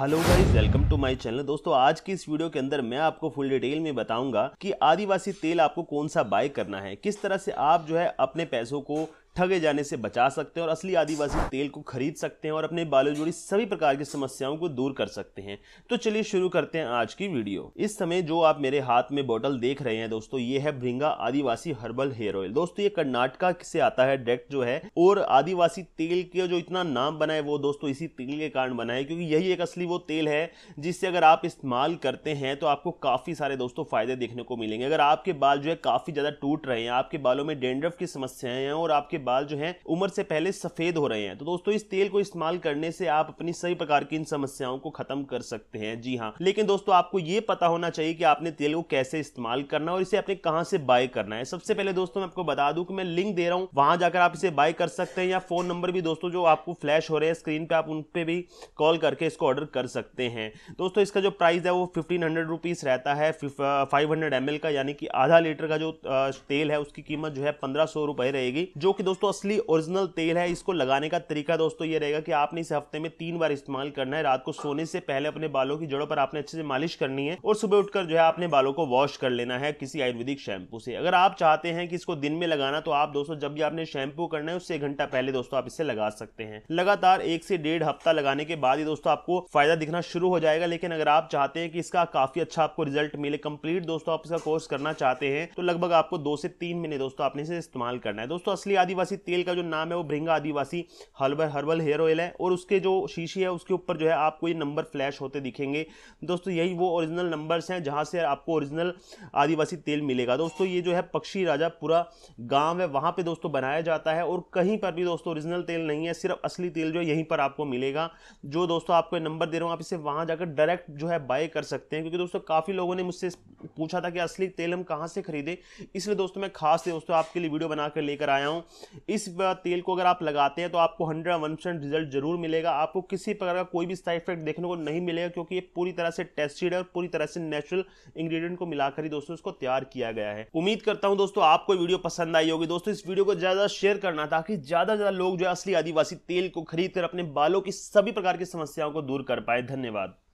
hello guys welcome to my channel दोस्तों आज की इस वीडियो के अंदर मैं आपको फुल डिटेल में बताऊंगा कि आदिवासी तेल आपको कौन सा बाय करना है किस तरह से आप जो है अपने पैसों को ठगे जाने से बचा सकते हैं और असली आदिवासी तेल को खरीद सकते हैं और अपने बालों जुड़ी सभी प्रकार की समस्याओं को दूर कर सकते हैं तो चलिए शुरू करते हैं आज की वीडियो इस समय जो आप मेरे हाथ में बोतल देख रहे हैं दोस्तों ये है Bhringa Adivasi herbal hair oil दोस्तों ये कर्नाटका से आता है डायरेक्ट जो है और आदिवासी तेल के जो इतना नाम बना है वो दोस्तों इसी तेल के कारण बनाए क्योंकि यही एक असली वो तेल है जिससे अगर आप इस्तेमाल करते हैं तो आपको काफ़ी सारे दोस्तों फायदे देखने को मिलेंगे अगर आपके बाल जो है काफ़ी ज़्यादा टूट रहे हैं आपके बालों में डेंड्रफ की समस्याएं हैं और आपके बाल जो हैं उम्र से पहले सफेद हो रहे हैं तो दोस्तों इस तेल को इस्तेमाल करने से आप अपनी सभी प्रकार की इन समस्याओं को खत्म कर सकते हैं जी हाँ लेकिन दोस्तों आपको ये पता होना चाहिए कि आपने तेल को कैसे इस्तेमाल करना और इसे अपने कहाँ से बाय करना है सबसे पहले दोस्तों मैं आपको बता दूं कि मैं लिंक दे रहा हूँ वहां जाकर आप इसे बाय कर सकते हैं या फोन नंबर भी दोस्तों जो आपको फ्लैश हो रहे हैं स्क्रीन पे आप उन पर भी कॉल करके इसको ऑर्डर कर सकते हैं दोस्तों इसका जो प्राइस है वो फिफ्टीन हंड्रेड रुपीज रहता है फाइव हंड्रेड एम एल का यानी कि आधा लीटर का जो तेल है उसकी कीमत जो है पंद्रह सौ रुपए रहेगी जो कि दोस्तों दोस्तों असली ओरिजिनल तेल है इसको लगाने का तरीका दोस्तों ये रहेगा कि आपने इसे हफ्ते में तीन बार इस्तेमाल करना है रात को सोने से पहले अपने बालों की जड़ों पर आपने अच्छे से मालिश करनी है और सुबह उठकर जो है आपने बालों को वॉश कर लेना है किसी आयुर्वेदिक शैम्पू से अगर आप चाहते हैं कि इसको दिन में लगाना तो आप दोस्तों जब भी आपने शैम्पू करना है उससे एक घंटा पहले दोस्तों आप इसे लगा सकते हैं लगातार एक से डेढ़ हफ्ता लगाने के बाद ही दोस्तों आपको फायदा दिखना शुरू हो जाएगा लेकिन अगर आप चाहते हैं कि इसका काफी अच्छा आपको रिजल्ट मिले कंप्लीट दोस्तों आप इसका कोर्स करना चाहते हैं तो लगभग आपको दो से तीन महीने दोस्तों आपने इसे इस्तेमाल करना है दोस्तों असली आदि आदिवासी तेल का जो नाम है वो Bhringa Adivasi herbal herbal hair oil है और उसके जो शीशी है उसके ऊपर जो है आपको ये नंबर फ्लैश होते दिखेंगे दोस्तों यही वो ओरिजिनल नंबर्स हैं जहाँ से आपको ओरिजिनल आदिवासी तेल मिलेगा दोस्तों ये जो है पक्षी राजा पूरा गाँव है वहाँ पर दोस्तों बनाया जाता है और कहीं पर भी दोस्तों ओरिजिनल तेल नहीं है सिर्फ असली तेल जो है यहीं पर आपको मिलेगा जो दोस्तों आपको नंबर दे रहा हूँ आप इसे वहाँ जाकर डायरेक्ट जो है बाय कर सकते हैं क्योंकि दोस्तों काफ़ी लोगों ने मुझसे पूछा था कि असली तेल हम कहाँ से खरीदे इसलिए दोस्तों मैं खास से दोस्तों आपके लिए वीडियो बनाकर लेकर आया हूँ इस तेल को अगर आप लगाते हैं तो आपको हंड्रेड वन परसेंट रिजल्ट जरूर मिलेगा आपको किसी प्रकार का कोई भी साइड इफेक्ट देखने को नहीं मिलेगा क्योंकि ये पूरी तरह से टेस्टेड है और पूरी तरह से नेचुरल इंग्रीडियंट को मिलाकर ही दोस्तों इसको तैयार किया गया है उम्मीद करता हूँ दोस्तों आपको वीडियो पसंद आई होगी दोस्तों इस वीडियो को ज़्यादा शेयर करना ताकि ज़्यादा ज़्यादा लोग जो है असली आदिवासी तेल को खरीद कर अपने बालों की सभी प्रकार की समस्याओं को दूर कर पाए धन्यवाद